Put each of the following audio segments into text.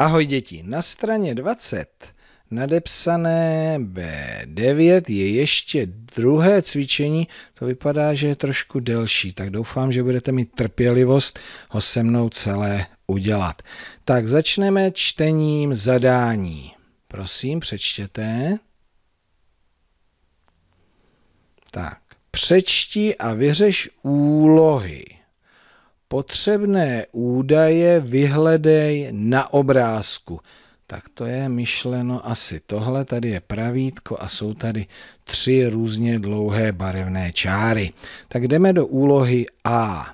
Ahoj děti, na straně 20 nadepsané B9 je ještě druhé cvičení, to vypadá, že je trošku delší, tak doufám, že budete mít trpělivost ho se mnou celé udělat. Tak začneme čtením zadání. Prosím, přečtěte. Tak, přečti a vyřeš úlohy potřebné údaje vyhledej na obrázku. Tak to je myšleno asi tohle, tady je pravítko a jsou tady tři různě dlouhé barevné čáry. Tak jdeme do úlohy A.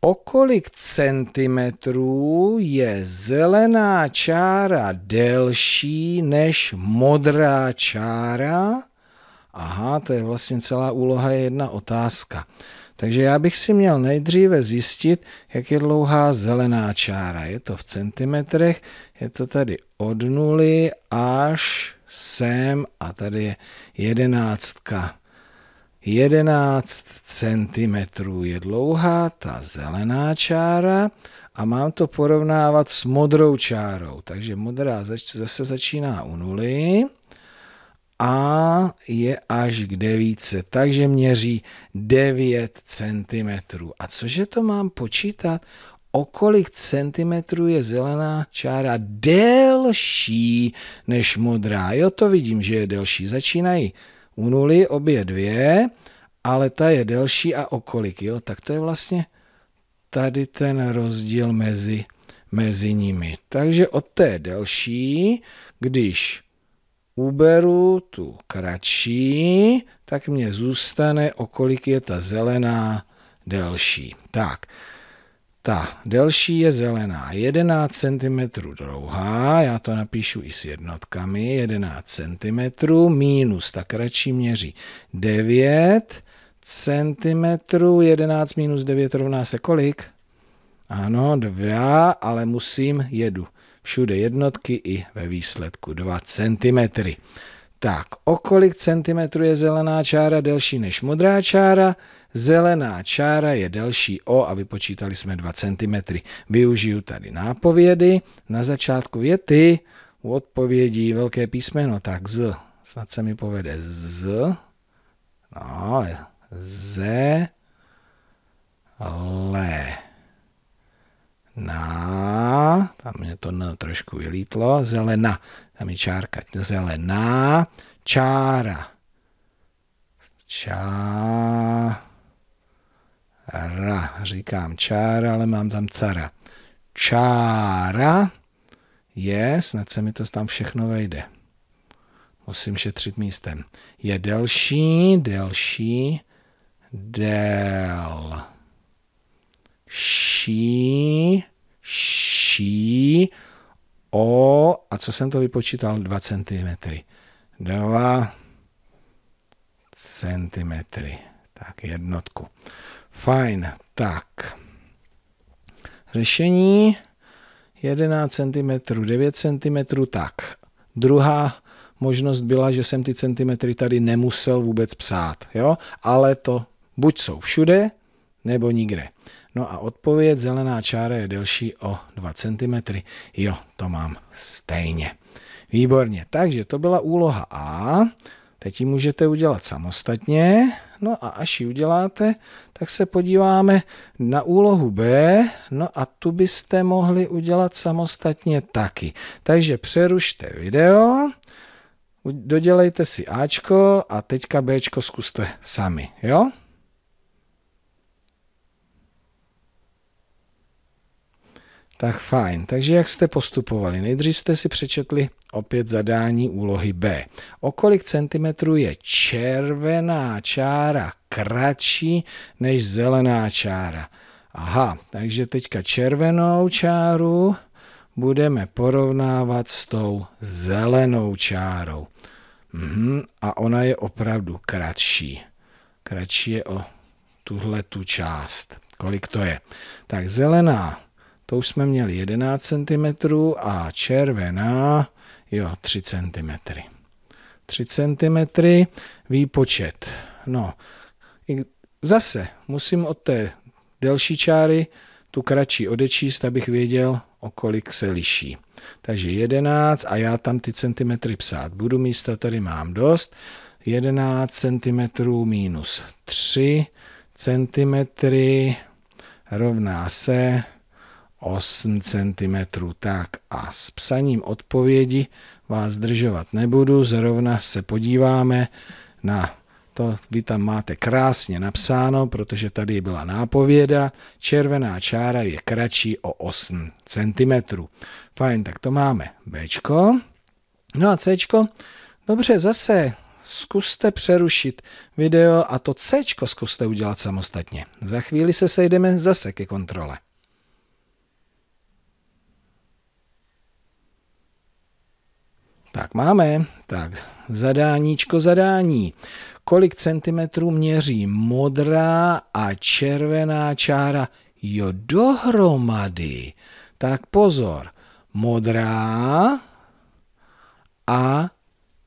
O kolik centimetrů je zelená čára delší než modrá čára? Aha, to je vlastně celá úloha je jedna otázka. Takže já bych si měl nejdříve zjistit, jak je dlouhá zelená čára. Je to v centimetrech, je to tady od nuly až sem a tady je jedenáctka. 11 cm je dlouhá ta zelená čára a mám to porovnávat s modrou čárou. Takže modrá zase začíná u nuly a je až k devíce, takže měří 9 cm. A cože to mám počítat? o kolik centimetrů je zelená čára delší než modrá. Jo, to vidím, že je delší. Začínají u nuly obě dvě, ale ta je delší a o kolik, jo? Tak to je vlastně tady ten rozdíl mezi, mezi nimi. Takže od té delší, když uberu tu kratší, tak mě zůstane, o kolik je ta zelená delší. Tak, ta delší je zelená 11 cm dlouhá, já to napíšu i s jednotkami, 11 cm minus, ta kratší měří 9 cm, 11 minus 9 rovná se kolik? Ano, 2, ale musím jedu všude jednotky i ve výsledku 2 cm. Tak, o kolik centimetrů je zelená čára delší než modrá čára? Zelená čára je delší o, a vypočítali jsme 2 cm. Využiju tady nápovědy. Na začátku věty u odpovědí velké písmeno, tak z, snad se mi povede z, no, z, le na, tam mě to no, trošku vylítlo, zelená, tam je čárka, zelená, čára, čára, říkám čára, ale mám tam cara, čára je, snad se mi to tam všechno vejde, musím šetřit místem, je delší, delší, del, ší, ší, o, a co jsem to vypočítal, 2 cm. 2 cm. Tak jednotku. Fajn, tak. Řešení 11 cm, 9 cm, tak. Druhá možnost byla, že jsem ty centimetry tady nemusel vůbec psát, jo? ale to buď jsou všude, nebo nikde. No a odpověď zelená čára je delší o 2 cm. Jo, to mám stejně. Výborně, takže to byla úloha A. Teď ji můžete udělat samostatně. No a až ji uděláte, tak se podíváme na úlohu B. No a tu byste mohli udělat samostatně taky. Takže přerušte video, dodělejte si Ačko a teďka Bčko zkuste sami. Jo? Tak fajn. Takže jak jste postupovali? Nejdřív jste si přečetli opět zadání úlohy B. O kolik centimetrů je červená čára kratší než zelená čára? Aha, takže teďka červenou čáru budeme porovnávat s tou zelenou čárou. Mhm, a ona je opravdu kratší. Kratší je o tuhle tu část. Kolik to je? Tak zelená to už jsme měli 11 cm a červená, jo, 3 cm. 3 cm výpočet. No, zase musím od té delší čáry tu kratší odečíst, abych věděl, o kolik se liší. Takže 11 a já tam ty centimetry psát budu, místa tady mám dost. 11 cm minus 3 cm rovná se 8 cm. Tak a s psaním odpovědi vás zdržovat nebudu, zrovna se podíváme na to vy tam máte krásně napsáno, protože tady byla nápověda, červená čára je kratší o 8 cm. Fajn, tak to máme B. No a C. Dobře, zase zkuste přerušit video a to C zkuste udělat samostatně. Za chvíli se sejdeme zase ke kontrole. Tak máme, tak zadáníčko zadání. Kolik centimetrů měří modrá a červená čára? Jo, dohromady. Tak pozor, modrá a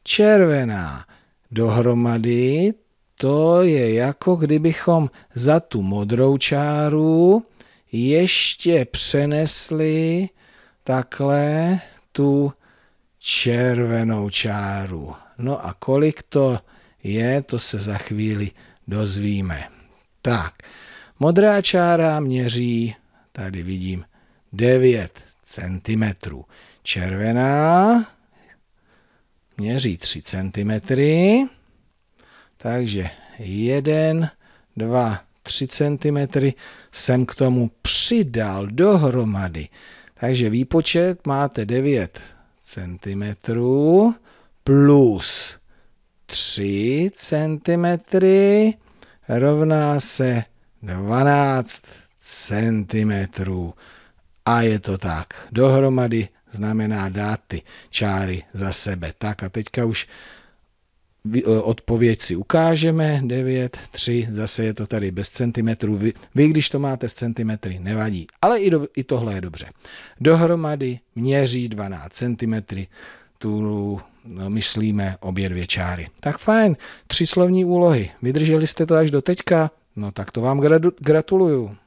červená. Dohromady to je jako kdybychom za tu modrou čáru ještě přenesli takhle tu červenou čáru. No a kolik to je, to se za chvíli dozvíme. Tak, modrá čára měří, tady vidím, 9 cm. Červená měří 3 cm. Takže 1, 2, 3 cm jsem k tomu přidal dohromady. Takže výpočet máte 9 cm centimetrů plus 3 centimetry rovná se 12 centimetrů. A je to tak. Dohromady znamená dát ty čáry za sebe. Tak a teďka už Eh, odpověď si ukážeme, 9, 3, zase je to tady bez centimetrů. Vy, vy když to máte s centimetry, nevadí, ale i, do, i tohle je dobře. Dohromady měří 12 centimetry, tu no, myslíme obě dvě čáry. Tak fajn, tři slovní úlohy, vydrželi jste to až do teďka, no tak to vám gratuluju.